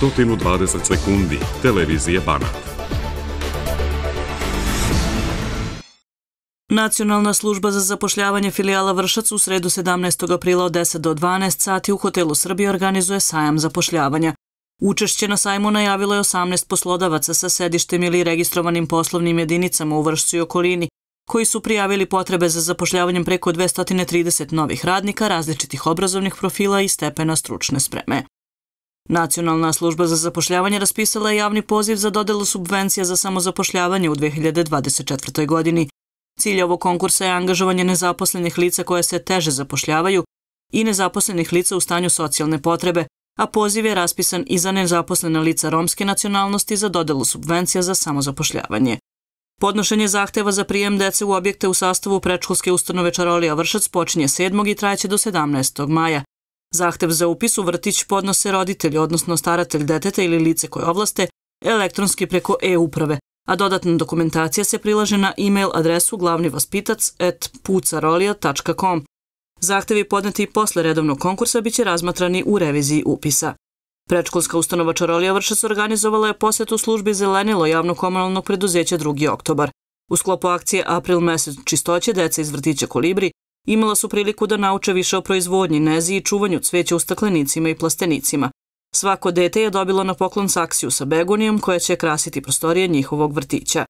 120 sekundi televizije Banat. Nacionalna služba za zapošljavanje filijala Vršac u sredu 17. aprila od 10 do 12 sati u hotelu Srbije organizuje sajam zapošljavanja. Učešće na sajmu najavilo je 18 poslodavaca sa sedištem ili registrovanim poslovnim jedinicama u Vršcu i okolini, koji su prijavili potrebe za zapošljavanjem preko 230 novih radnika različitih obrazovnih profila i stepena stručne spreme. Nacionalna služba za zapošljavanje raspisala je javni poziv za dodelu subvencija za samozapošljavanje u 2024. godini. Cilj ovog konkursa je angažovanje nezaposlenih lica koje se teže zapošljavaju i nezaposlenih lica u stanju socijalne potrebe, a poziv je raspisan i za nezaposlena lica romske nacionalnosti za dodelu subvencija za samozapošljavanje. Podnošenje zahteva za prijem dece u objekte u sastavu prečkolske ustanove Čarolija Vršac počinje 7. i trajeće do 17. maja, Zahtev za upis u vrtić podnose roditelji, odnosno staratelj deteta ili lice koje ovlaste, elektronski preko e-uprave, a dodatna dokumentacija se prilaže na e-mail adresu glavnivaspitac.pucarolija.com. Zahtevi podneti posle redovnog konkursa biće razmatrani u reviziji upisa. Prečkolska ustanova Čarolija Vršac organizovala je posetu službi Zelenilo javno-komunalnog preduzeća 2. oktobar. U sklopu akcije April mesec čistoće deca iz vrtića Kolibri imala su priliku da nauče više o proizvodnji nezi i čuvanju cveća u staklenicima i plastenicima. Svako dete je dobilo na poklon saksiju sa begonijom koja će krasiti prostorije njihovog vrtića.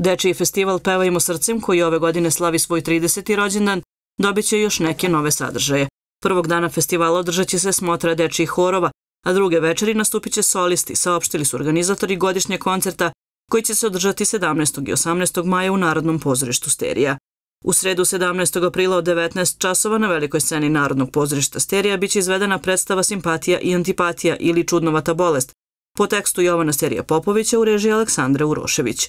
Dečiji festival Pevajmo srcem, koji ove godine slavi svoj 30. rođendan, dobit će još neke nove sadržaje. Prvog dana festivala održat će se smotra dečjih horova, a druge večeri nastupit će solisti, saopštili su organizatori godišnje koncerta koji će se održati 17. i 18. maja u Narodnom pozorištu Sterija. U sredu 17. aprila od 19 časova na velikoj sceni Narodnog pozorišta Sterija biće izvedena predstava Simpatija i antipatija ili Čudnovata bolest po tekstu Jovana Sterija Popovića u režiji Aleksandra Urošević.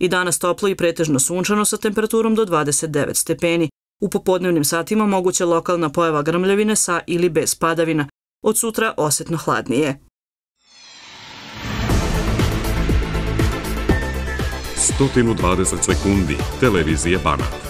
I danas toplo i pretežno sunčano sa temperaturom do 29 stepeni. U popodnevnim satima moguće lokalna pojava grmljavine sa ili bez padavina. Od sutra osetno hladnije. 120 sekundi. Televizije Banat.